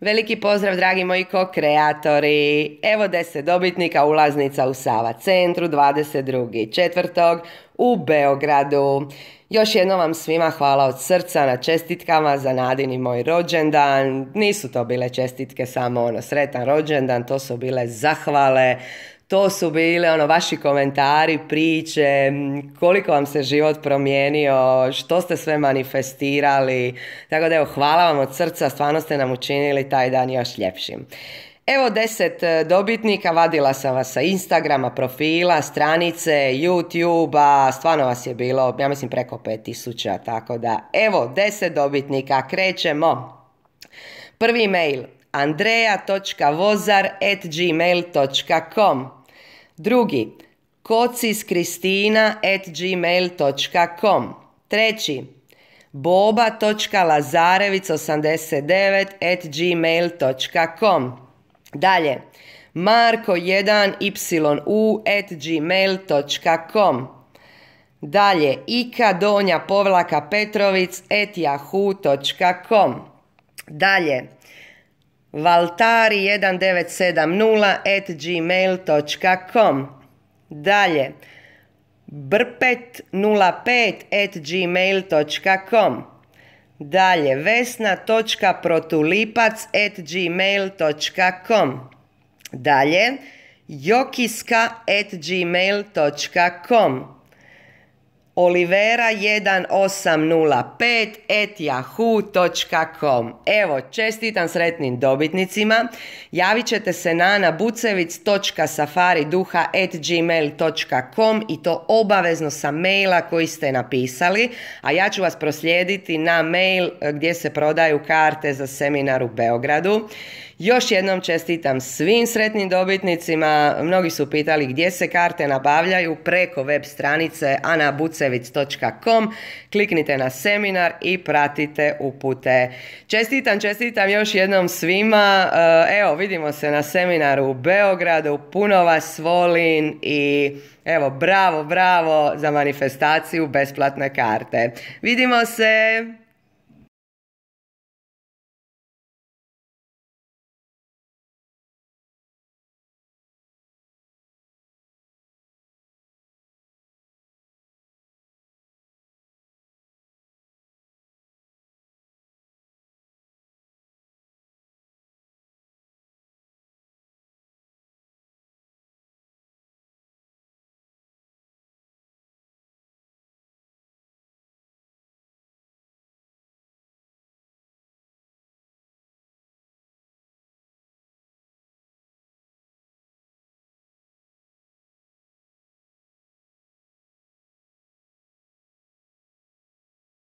Veliki pozdrav dragi moji kokreatori, Evo deset dobitnika ulaznica u Sava centru 22. četvrtog u Beogradu. Još jednom vam svima hvala od srca na čestitkama za nadini i moj rođendan. Nisu to bile čestitke samo ono sretan rođendan, to su bile zahvale to su bile ono vaši komentari, priče, koliko vam se život promijenio, što ste sve manifestirali. Tako da evo, hvala vam od srca, stvarno ste nam učinili taj dan još ljepšim. Evo deset e, dobitnika, vadila sam vas sa Instagrama, profila, stranice, YouTubea, stvarno vas je bilo, ja mislim preko 5000, tako da evo deset dobitnika, krećemo. Prvi mail andreja.vozar.gmail.com Drugi, kociskristina.gmail.com Treći, bobalazarevic 89gmailcom Dalje, marko1yu Dalje, Ika Povlaka Petrovic Dalje, valtari1970 at gmail.com Dalje, brpet05 at gmail.com Dalje, vesna.protulipac at gmail.com Dalje, jokiska gmail.com Olivera 1805 at yahoo.com Evo, čestitam sretnim dobitnicima. Javit ćete se na nabucevic.safariduha at gmail.com i to obavezno sa maila koji ste napisali, a ja ću vas proslijediti na mail eh, gdje se prodaju karte za seminar u Beogradu. Još jednom čestitam svim sretnim dobitnicima. Mnogi su pitali gdje se karte nabavljaju preko web stranice buce kliknite na seminar i pratite upute. Čestitam, čestitam još jednom svima, e, evo vidimo se na seminaru u Beogradu, puno vas volim i evo bravo, bravo za manifestaciju besplatne karte. Vidimo se!